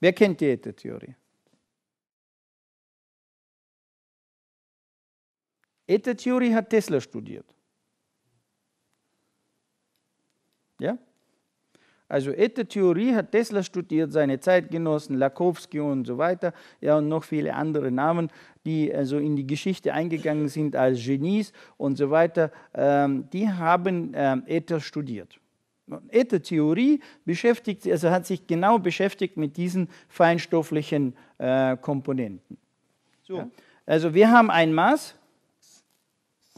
Wer kennt die Äthertheorie? Äthertheorie hat Tesla studiert. Ja? Also Äthertheorie hat Tesla studiert, seine Zeitgenossen, Lakowski und so weiter, ja, und noch viele andere Namen, die also in die Geschichte eingegangen sind als Genies und so weiter, ähm, die haben ähm, Äther studiert. Äthertheorie beschäftigt, also hat sich genau beschäftigt mit diesen feinstofflichen äh, Komponenten. So. Ja? Also wir haben ein Maß,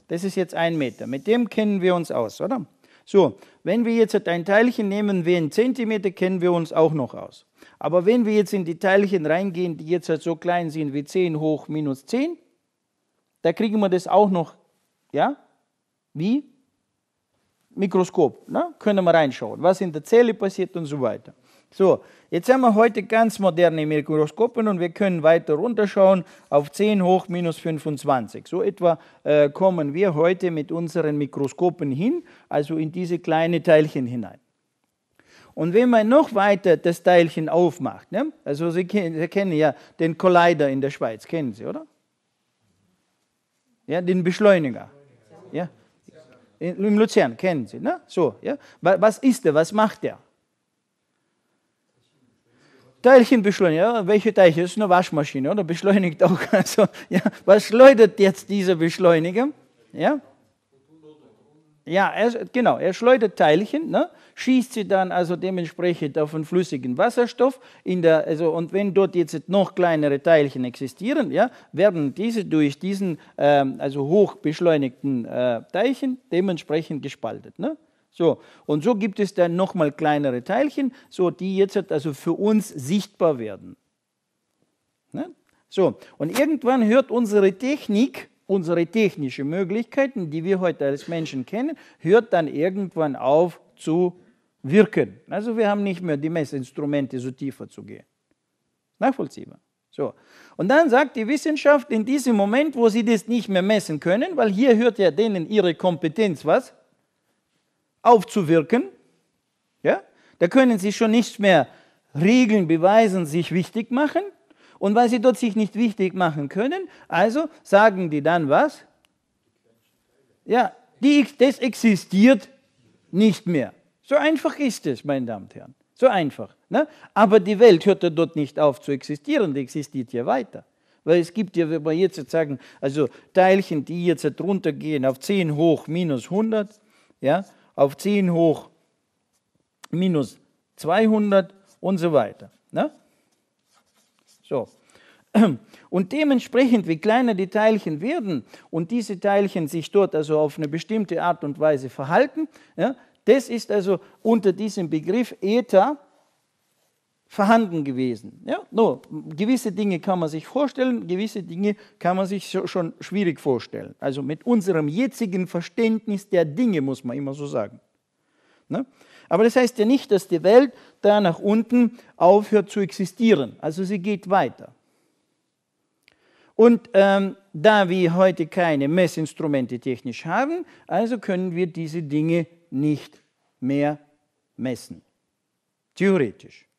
das ist jetzt ein Meter, mit dem kennen wir uns aus, oder? So, wenn wir jetzt ein Teilchen nehmen, wie ein Zentimeter, kennen wir uns auch noch aus. Aber wenn wir jetzt in die Teilchen reingehen, die jetzt halt so klein sind wie 10 hoch minus 10, da kriegen wir das auch noch, ja? Wie? Mikroskop, ne? können wir reinschauen, was in der Zelle passiert und so weiter. So, jetzt haben wir heute ganz moderne Mikroskopen und wir können weiter runterschauen auf 10 hoch minus 25. So etwa äh, kommen wir heute mit unseren Mikroskopen hin, also in diese kleinen Teilchen hinein. Und wenn man noch weiter das Teilchen aufmacht, ne? also Sie, Sie kennen ja den Collider in der Schweiz, kennen Sie, oder? Ja, den Beschleuniger. Ja, im Luzern kennen Sie, ne? So, ja? Was ist der? Was macht der? Teilchenbeschleuniger, ja, welche Teilchen? Das ist eine Waschmaschine, oder? Beschleunigt auch. Also, ja, was schleudert jetzt dieser Beschleuniger? Ja? Ja, er, genau, er schleudert Teilchen, ne? schießt sie dann also dementsprechend auf den flüssigen Wasserstoff. In der, also, und wenn dort jetzt noch kleinere Teilchen existieren, ja, werden diese durch diesen ähm, also hoch äh, Teilchen dementsprechend gespaltet. Ne? So, und so gibt es dann nochmal kleinere Teilchen, so, die jetzt also für uns sichtbar werden. Ne? So, und irgendwann hört unsere Technik unsere technischen Möglichkeiten, die wir heute als Menschen kennen, hört dann irgendwann auf zu wirken. Also wir haben nicht mehr die Messinstrumente, so tiefer zu gehen. Nachvollziehbar. So. Und dann sagt die Wissenschaft in diesem Moment, wo sie das nicht mehr messen können, weil hier hört ja denen ihre Kompetenz was aufzuwirken, ja? Da können sie schon nicht mehr Regeln beweisen, sich wichtig machen, und weil sie dort sich nicht wichtig machen können, also sagen die dann was? Ja, die, das existiert nicht mehr. So einfach ist es, meine Damen und Herren. So einfach. Ne? Aber die Welt hört ja dort nicht auf zu existieren, die existiert ja weiter. Weil es gibt ja, wenn wir jetzt sagen, also Teilchen, die jetzt halt runtergehen auf 10 hoch minus 100, ja, auf 10 hoch minus 200 und so weiter. Ne? So. Und dementsprechend, wie kleiner die Teilchen werden und diese Teilchen sich dort also auf eine bestimmte Art und Weise verhalten, ja, das ist also unter diesem Begriff Äther vorhanden gewesen. Ja? Nur, gewisse Dinge kann man sich vorstellen, gewisse Dinge kann man sich schon schwierig vorstellen. Also mit unserem jetzigen Verständnis der Dinge, muss man immer so sagen. Ne? Aber das heißt ja nicht, dass die Welt da nach unten aufhört zu existieren. Also sie geht weiter. Und ähm, da wir heute keine Messinstrumente technisch haben, also können wir diese Dinge nicht mehr messen. Theoretisch.